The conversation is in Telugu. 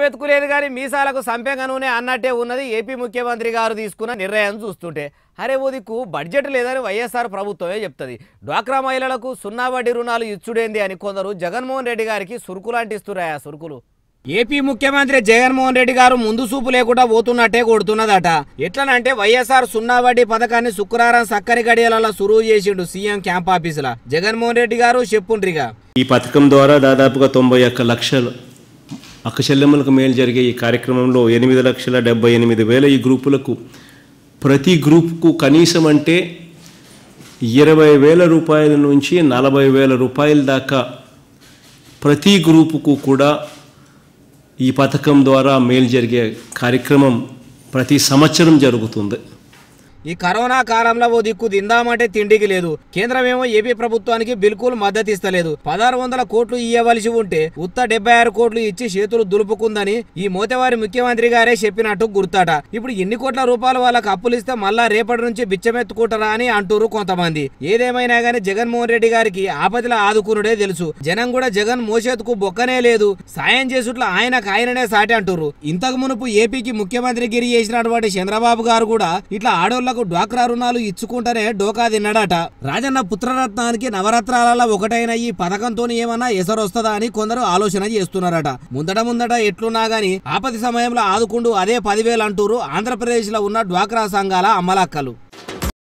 వెతుకులేదు కానీ మీసాలకు సంపెంగనూనే అన్నట్టే ఉన్నది ఏపీ ముఖ్యమంత్రి గారు తీసుకున్న నిర్ణయాన్ని చూస్తుంటే అరే ఓదికు బడ్జెట్ లేదని వైఎస్ఆర్ ప్రభుత్వమే చెప్తుంది డ్వాక్రా మహిళలకు సున్నా వడ్డీ రుణాలు ఇచ్చుడేంది అని కొందరు జగన్మోహన్ రెడ్డి గారికి ఆ సురుకులు ఏపీ ముఖ్యమంత్రి జగన్మోహన్ రెడ్డి గారు ముందు చూపు లేకుండా పోతున్నట్టే కొడుతున్నదట ఎట్లనంటే వైఎస్ఆర్ సున్నా వడ్డీ పథకాన్ని శుక్రవారం సక్కరి గడియలలో సురువు చేసిండు సీఎం క్యాంప్ ఆఫీసుల జగన్మోహన్ రెడ్డి గారు చెప్పుండ్రిగా ఈ పథకం ద్వారా దాదాపుగా తొంభై లక్షలు అక్కచెల్లెమ్మలకు మేలు జరిగే ఈ కార్యక్రమంలో ఎనిమిది లక్షల డెబ్బై ఎనిమిది వేల ఈ గ్రూపులకు ప్రతి గ్రూప్కు కనీసం అంటే ఇరవై వేల రూపాయల నుంచి నలభై వేల రూపాయల దాకా ప్రతి గ్రూపుకు కూడా ఈ పథకం ద్వారా మేలు జరిగే కార్యక్రమం ప్రతి సంవత్సరం జరుగుతుంది ఈ కరోనా కాలంలో ఓ దిక్కు తిందామంటే తిండికి లేదు కేంద్రం ఏమో ఏపీ ప్రభుత్వానికి బిల్కుల్ మద్దతు ఇస్తలేదు పదహారు వందల కోట్లు ఇవ్వవలసి ఉంటే ఉత్త డెబ్బై ఆరు కోట్లు ఇచ్చి చేతులు దులుపుకుందని ఈ మోతేవారి ముఖ్యమంత్రి గారే చెప్పినట్టు గుర్తాట ఇప్పుడు ఎన్ని కోట్ల రూపాయలు వాళ్ళకి అప్పులు ఇస్తే మళ్ళా రేపటి నుంచి బిచ్చమెత్తుకుంటారా అని అంటురు కొంతమంది ఏదేమైనా గానీ జగన్మోహన్ రెడ్డి గారికి ఆపదల ఆదుకునుడే తెలుసు జనం కూడా జగన్ మోసేతుకు బొక్కనే లేదు సాయం చేసుట్లా ఆయనకు ఆయననే సాటి అంటురు ఇంతకు మునుపు ఏపీకి ముఖ్యమంత్రి గిరి చేసినటువంటి చంద్రబాబు గారు కూడా ఇట్లా ఆడోళ్ళకు డ్వాక్రాలకు డ్వాక్రా రుణాలు ఇచ్చుకుంటేనే డోకా తిన్నాడట రాజన్న పుత్రరత్నానికి నవరత్నాల ఒకటైన ఈ పథకంతో ఏమన్నా వస్తుందా అని కొందరు ఆలోచన చేస్తున్నారట ముందట ముందట ఎట్లున్నా గాని ఆపతి సమయంలో ఆదుకుంటూ అదే పదివేలు అంటూరు ఆంధ్రప్రదేశ్ లో ఉన్న డ్వాక్రా సంఘాల అమ్మలక్కలు